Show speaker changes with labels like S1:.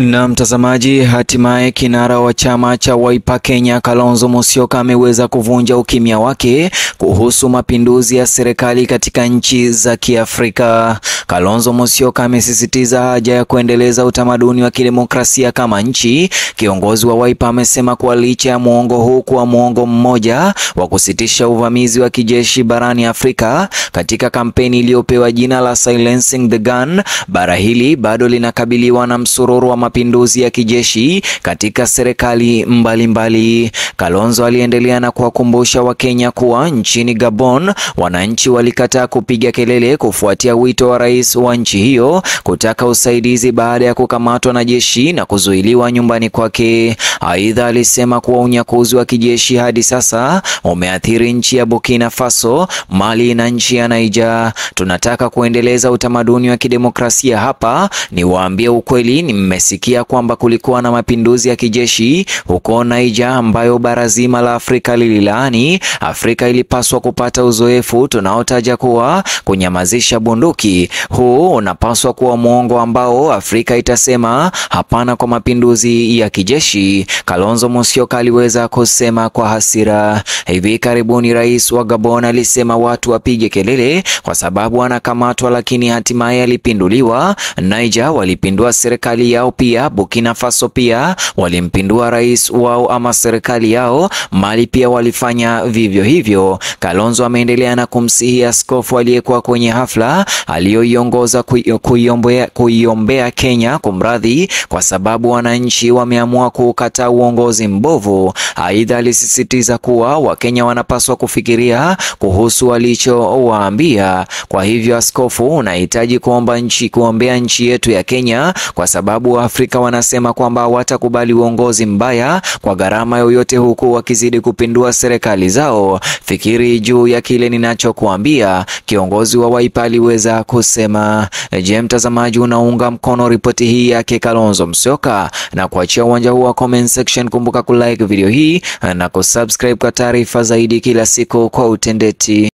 S1: Na mtazamaji, hatimaye kinara wa chama cha Wiper Kenya Kalonzo Musyoka ameweza kuvunja ukimya wake kuhusu mapinduzi ya serikali katika nchi za Kiafrika. Kalonzo Musyoka amesisitiza haja ya kuendeleza utamaduni wa kidemokrasia kama nchi. Kiongozi wa Wiper amesema kuwa licha ya muongo huu kuwa muongo mmoja wa kusitisha uvamizi wa kijeshi barani Afrika, katika kampeni iliyopewa jina la Silencing the Gun, bara hili bado linakabiliwa na msururu wa mapinduzi ya kijeshi katika serikali mbalimbali. Kalonzo aliendelea na kuwakumbusha Wakenya kuwa nchini Gabon wananchi walikataa kupiga kelele kufuatia wito wa rais wa nchi hiyo kutaka usaidizi baada ya kukamatwa na jeshi na kuzuiliwa nyumbani kwake. Aidha, alisema kuwa unyakuzi wa kijeshi hadi sasa umeathiri nchi ya Burkina Faso, Mali na nchi ya Niger. Tunataka kuendeleza utamaduni wa kidemokrasia hapa, niwaambie ukweli, nimesikia kusikia kwamba kulikuwa na mapinduzi ya kijeshi huko Niger ambayo bara zima la Afrika lililaani. Afrika ilipaswa kupata uzoefu tunaotaja kuwa kunyamazisha bunduki. Huu unapaswa kuwa mwongo ambao Afrika itasema hapana kwa mapinduzi ya kijeshi. Kalonzo Musyoka aliweza kusema kwa hasira. Hivi karibuni rais wa Gabon alisema watu wapige kelele kwa sababu anakamatwa, lakini hatimaye alipinduliwa. Niger walipindua serikali yao pia pia Burkina Faso pia walimpindua rais wao ama serikali yao. Mali pia walifanya vivyo hivyo. Kalonzo ameendelea na kumsihi askofu aliyekuwa kwenye hafla aliyoiongoza kuiombea kuiombea Kenya kumradhi, kwa sababu wananchi wameamua kukataa uongozi mbovu. Aidha, alisisitiza kuwa Wakenya wanapaswa kufikiria kuhusu walichowaambia. Kwa hivyo, askofu, unahitaji kuomba nchi kuombea nchi yetu ya Kenya kwa sababu Afrika Afrika wanasema kwamba watakubali uongozi mbaya kwa gharama yoyote, huku wakizidi kupindua serikali zao. Fikiri juu ya kile ninachokuambia, kiongozi wa Wiper aliweza kusema. Je, mtazamaji, unaunga mkono ripoti hii yake Kalonzo Musyoka na kuachia uwanja huu wa comment section. Kumbuka kulike video hii na kusubscribe kwa taarifa zaidi kila siku kwa utendeti.